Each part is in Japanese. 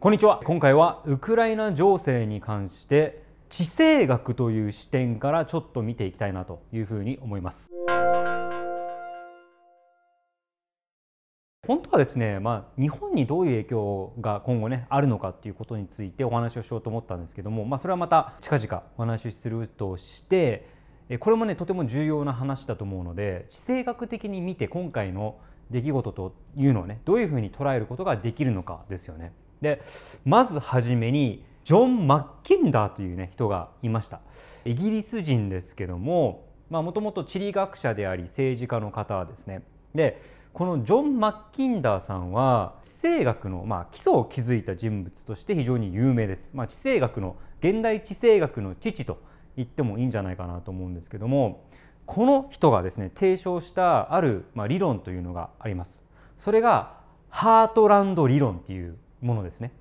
こんにちは今回はウクライナ情勢に関して地政学という視点からちょっと見ていきたいなというふうに思います。本当はですね、まあ、日本にどういう影響が今後ねあるのかっていうことについてお話をしようと思ったんですけども、まあ、それはまた近々お話しするとしてこれもねとても重要な話だと思うので地政学的に見て今回の出来事というのをねどういうふうに捉えることができるのかですよね。でまず初めにジョン・マッキンダーという、ね、人がいましたイギリス人ですけどももともと地理学者であり政治家の方ですねでこのジョン・マッキンダーさんは地政学の、ま基礎を築いた人物として非常に有名です、まあ、地政学の現代地政学の父と言ってもいいんじゃないかなと思うんですけどもこの人がですね提唱したある、ま理論というのがありますそれがハートランド理論っていうものですね。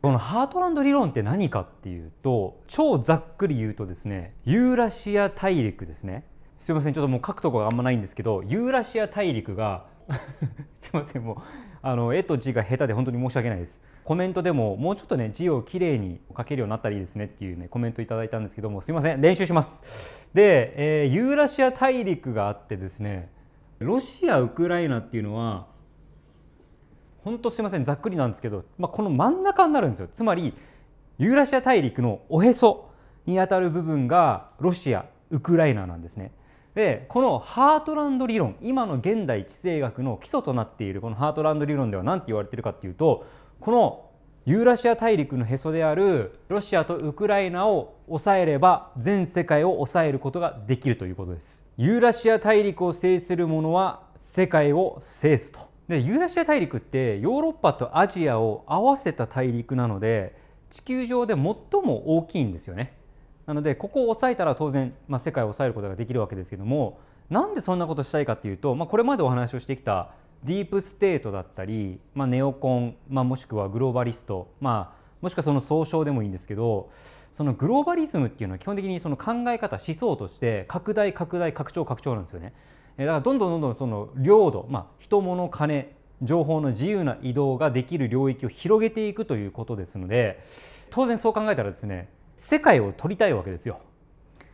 このハートランド理論って何かっていうと超ざっくり言うとですねユーラシア大陸ですねすいませんちょっともう書くとこがあんまないんですけどユーラシア大陸が すいませんもうあの絵と字が下手で本当に申し訳ないですコメントでももうちょっとね字をきれいに書けるようになったらいいですねっていうねコメントいただいたんですけどもすいません練習しますで、えー、ユーラシア大陸があってですねロシアウクライナっていうのは本当すいませんざっくりなんですけど、まあ、この真ん中になるんですよつまりユーラシア大陸のおへそにあたる部分がロシアウクライナなんですね。でこのハートランド理論今の現代地政学の基礎となっているこのハートランド理論では何て言われてるかっていうとこのユーラシア大陸のへそであるロシアとウクライナを抑えれば全世界を抑えることができるということですユーラシア大陸を制する者は世界を制すとでユーラシア大陸ってヨーロッパとアジアを合わせた大陸なので地球上で最も大きいんですよねなのでここを抑えたら当然、まあ、世界を抑えることができるわけですけどもなんでそんなことしたいかっていうと、まあ、これまでお話をしてきたディープステートだったり、まあ、ネオコン、まあ、もしくはグローバリスト、まあ、もしくはその総称でもいいんですけどそのグローバリズムっていうのは基本的にその考え方思想として拡大拡大拡張拡張なんですよね。だからどんどんどんどんその領土、まあ、人物金情報の自由な移動ができる領域を広げていくということですので当然そう考えたらですね世界を取りたいわけですよ。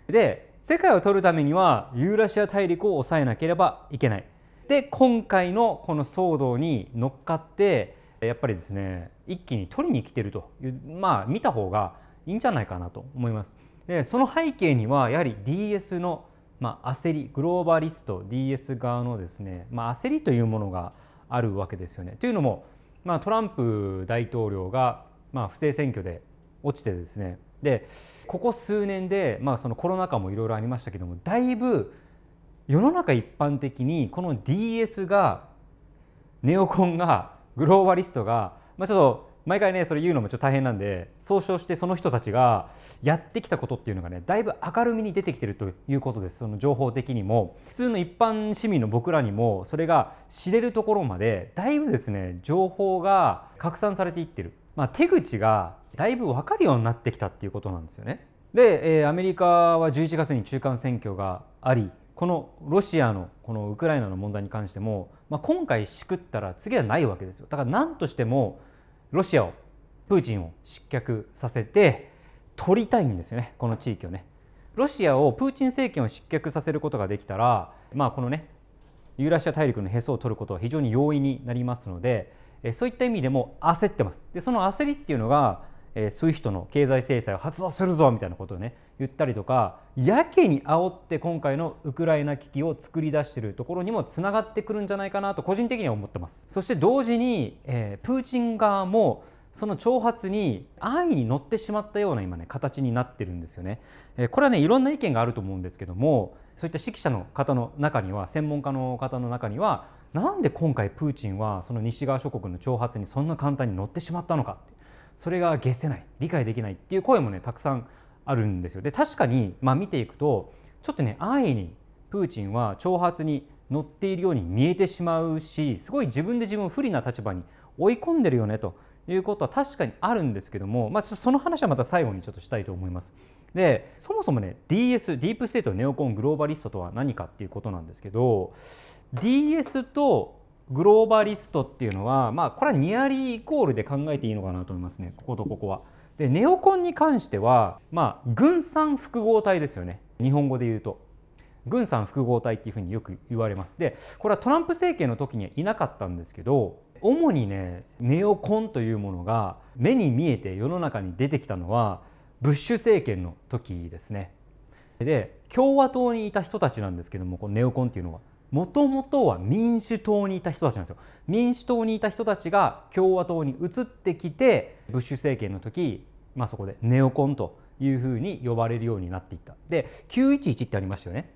で世界を取るためにはユーラシア大陸を抑えなければいけない。で今回のこの騒動に乗っかってやっぱりですね一気に取りに来てるというまあ見た方がいいんじゃないかなと思います。でその背景にはやはり DS の、まあ、焦りグローバリスト DS 側のですね、まあ、焦りというものがあるわけですよね。というのも、まあ、トランプ大統領が、まあ、不正選挙で落ちてですねでここ数年で、まあ、そのコロナ禍もいろいろありましたけどもだいぶ世の中一般的にこの DS がネオコンがグローバリストが、まあ、ちょっと毎回ねそれ言うのもちょっと大変なんで総称してその人たちがやってきたことっていうのがねだいぶ明るみに出てきてるということですその情報的にも普通の一般市民の僕らにもそれが知れるところまでだいぶですね情報が拡散されていってるまあ、手口がだいぶ分かるようになってきたっていうことなんですよね。で、えー、アメリカは11月に中間選挙がありこのロシアのこのウクライナの問題に関しても、まあ、今回しくったら次はないわけですよだから何としてもロシアをプーチンを失脚させて取りたいんですよねこの地域をねロシアをプーチン政権を失脚させることができたらまあこのねユーラシア大陸のへそを取ることは非常に容易になりますのでえそういった意味でも焦ってますでその焦りっていうのが、え SWIFT の経済制裁を発動するぞみたいなことをね言ったりとかやけに煽って今回のウクライナ危機を作り出してるところにもつながってくるんじゃないかなと個人的には思ってますそして同時に、えー、プーチン側もその挑発に安易に乗ってしまったような今ね形になってるんですよね、えー、これはねいろんな意見があると思うんですけどもそういった指揮者の方の中には専門家の方の中にはなんで今回プーチンはその西側諸国の挑発にそんな簡単に乗ってしまったのかそれが解せない理解できないっていう声もねたくさんあるんですよ。で確かに、まあ、見ていくとちょっとね安易にプーチンは挑発に乗っているように見えてしまうしすごい自分で自分を不利な立場に追い込んでるよねということは確かにあるんですけども、まあ、その話はまた最後にちょっとしたいと思います。でそもそもね DS ディープステートネオコングローバリストとは何かっていうことなんですけど DS とグローバリストっていうのはまあこれはニアリーイコールで考えていいのかなと思いますねこことここは。でネオコンに関してはまあ軍産複合体ですよね日本語で言うと。軍産複合体っていうふうによく言われますでこれはトランプ政権の時にはいなかったんですけど主にねネオコンというものが目に見えて世の中に出てきたのはブッシュ政権の時ですね。で共和党にいた人たちなんですけどもこのネオコンっていうのはもともとは民主党にいた人たちなんですよ。民主党にいた人たちが共和党に移ってきてブッシュ政権の時、まあ、そこでネオコンというふうに呼ばれるようになっていった。で911ってありましたよね。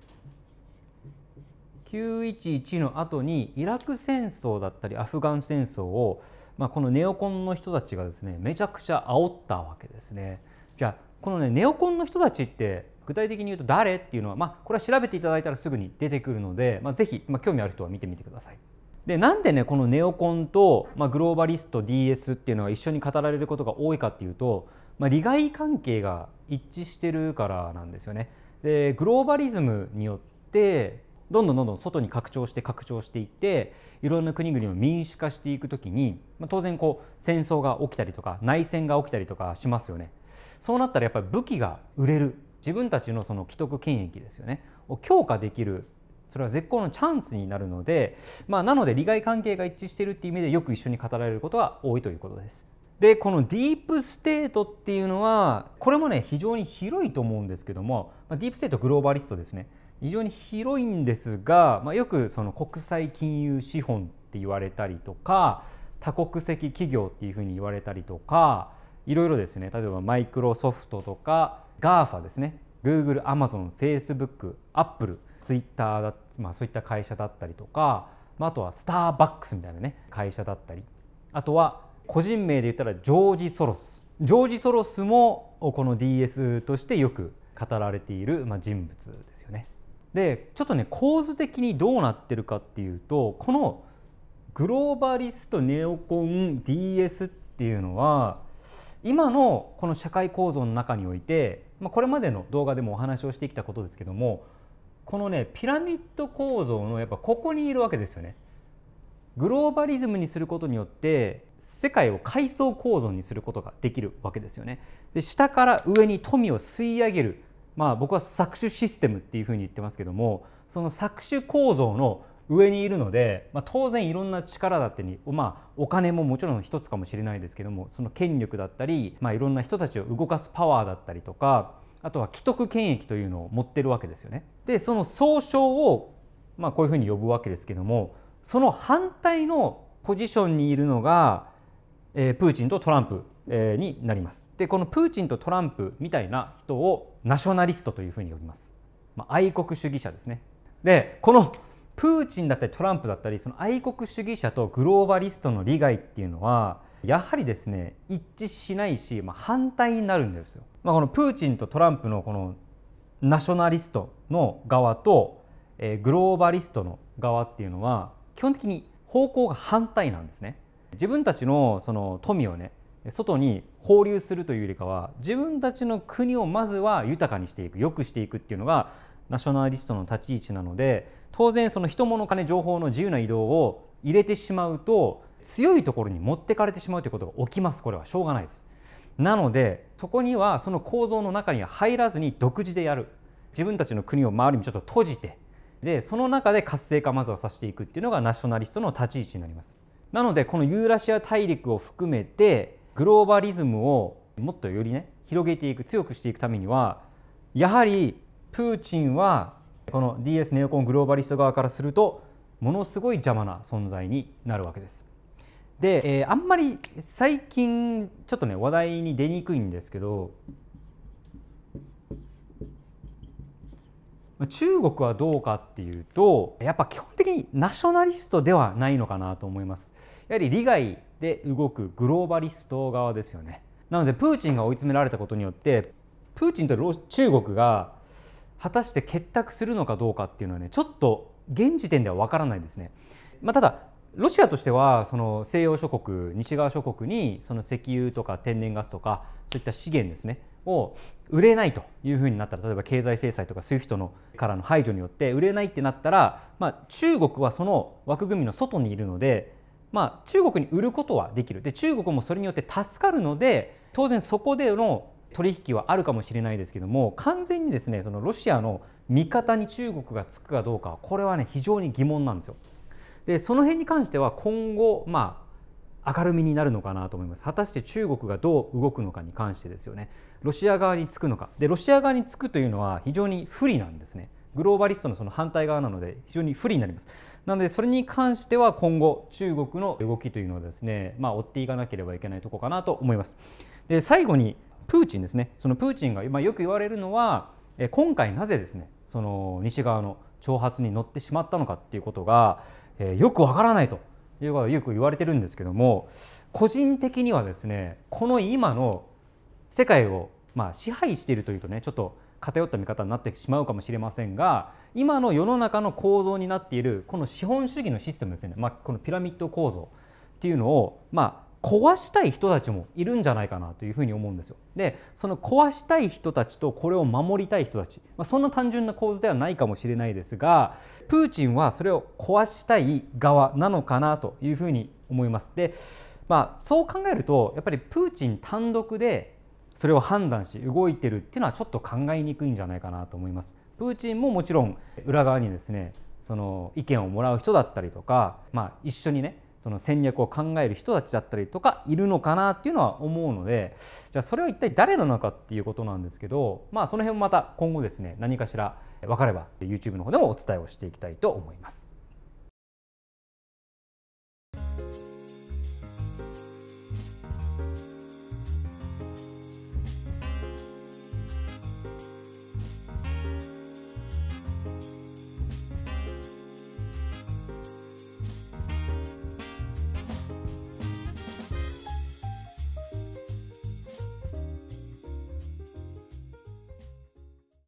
911の後にイラク戦争だったりアフガン戦争を、まあ、このネオコンの人たちがですねめちゃくちゃ煽ったわけですね。じゃあこのねネオコンの人たちって具体的に言うと誰っていうのは、まあ、これは調べていただいたらすぐに出てくるので、まあ、ぜひ、まあ、興味ある人は見てみてください。でなんでねこのネオコンと、まあ、グローバリスト DS っていうのが一緒に語られることが多いかっていうと、まあ、利害関係が一致してるからなんですよね。でグローバリズムによってどんどんどんどん外に拡張して拡張していっていろんな国々を民主化していく時に、まあ、当然こう戦争が起きたりとか内戦が起きたりとかしますよね。そうなったらやっぱり武器が売れる自分たちのその既得権益ですよねを強化できるそれは絶好のチャンスになるので、まあ、なので利害関係が一致しているっていう意味でよく一緒に語られることが多いということです。でこのディープステートっていうのはこれもね非常に広いと思うんですけどもディープステートグローバリストですね非常に広いんですが、まあ、よくその国際金融資本って言われたりとか多国籍企業っていうふうに言われたりとかいろいろですね例えばマイクロソフトとか GAFA ですね Google、ゾン、フェイス Facebook、イッター、Twitter だ、まあ、そういった会社だったりとか、まあ、あとはスターバックスみたいなね会社だったりあとは個人名で言ったらジョージ・ソロスジョージ・ソロスもこの DS としてよく語られている、まあ、人物ですよね。でちょっとね構図的にどうなってるかっていうとこのグローバリストネオコン DS っていうのは今のこの社会構造の中において、まあ、これまでの動画でもお話をしてきたことですけどもこのねピラミッド構造のやっぱここにいるわけですよね。グローバリズムにすることによって世界を階層構造にすることができるわけですよね。で下から上に富を吸い上げるまあ、僕は搾取システムっていうふうに言ってますけどもその搾取構造の上にいるので、まあ、当然いろんな力だってに、まあ、お金ももちろん一つかもしれないですけどもその権力だったり、まあ、いろんな人たちを動かすパワーだったりとかあとは既得権益というのを持ってるわけですよね。でその総称を、まあ、こういうふうに呼ぶわけですけどもその反対のポジションにいるのが、えー、プーチンとトランプ、えー、になります。でこのプーチンとトランプみたいな人をナショナリストというふうに呼びます、まあ、愛国主義者ですねでこのプーチンだったりトランプだったりその愛国主義者とグローバリストの利害っていうのはやはりですね一致しないし、まあ、反対になるんですよ、まあ、このプーチンとトランプのこのナショナリストの側と、えー、グローバリストの側っていうのは基本的に方向が反対なんですね自分たちのその富をね外に放流するというよりかは自分たちの国をまずは豊かにしていく良くしていくっていうのがナショナリストの立ち位置なので当然その人物金情報の自由な移動を入れてしまうと強いところに持ってかれてしまうということが起きますこれはしょうがないですなのでそこにはその構造の中には入らずに独自でやる自分たちの国を周りにちょっと閉じてでその中で活性化まずはさせていくっていうのがナショナリストの立ち位置になりますなのでこのユーラシア大陸を含めてグローバリズムをもっとよりね広げていく強くしていくためにはやはりプーチンはこの DS ネオコングローバリスト側からするとものすごい邪魔な存在になるわけです。で、えー、あんまり最近ちょっとね話題に出にくいんですけど中国はどうかっていうとやっぱ基本的にナショナリストではないのかなと思います。やはり利害で動くグローバリスト側ですよね。なのでプーチンが追い詰められたことによってプーチンと中国が果たして結託するのかどうかっていうのはねちょっと現時点では分からないですね。まあ、ただロシアとしてはその西洋諸国西側諸国にその石油とか天然ガスとかそういった資源ですねを売れないというふうになったら例えば経済制裁とかスイフトのからの排除によって売れないってなったら、まあ、中国はその枠組みの外にいるのでまあ、中国に売ることはできるで中国もそれによって助かるので当然そこでの取引はあるかもしれないですけども完全にですねそのロシアの味方に中国がつくかどうかこれはね非常に疑問なんですよ。でその辺に関しては今後まあ明るみになるのかなと思います果たして中国がどう動くのかに関してですよねロシア側につくのかでロシア側につくというのは非常に不利なんですねグローバリストのその反対側なので非常に不利になりますなのでそれに関しては今後中国の動きというのはですね、まあ、追っていかなければいけないとこかなと思います。で最後にプーチンですねそのプーチンが、まあ、よく言われるのは今回なぜですねその西側の挑発に乗ってしまったのかっていうことが、えー、よくわからないということがよく言われてるんですけども個人的にはですねこの今の世界をまあ支配しているというとねちょっと偏った見方になってしまうかもしれませんが今の世の中の構造になっているこの資本主義のシステムですね、まあ、このピラミッド構造っていうのを、まあ、壊したい人たちもいるんじゃないかなというふうに思うんですよ。でその壊したい人たちとこれを守りたい人たち、まあ、そんな単純な構図ではないかもしれないですがプーチンはそれを壊したい側なのかなというふうに思います。でまあ、そう考えるとやっぱりプーチン単独でそれを判断し動いてるっていうのはちょっと考えにくいんじゃないかなと思います。プーチンももちろん裏側にですねその意見をもらう人だったりとか、まあ、一緒にねその戦略を考える人たちだったりとかいるのかなっていうのは思うのでじゃあそれは一体誰なのかっていうことなんですけどまあその辺もまた今後ですね何かしら分かれば YouTube の方でもお伝えをしていきたいと思います。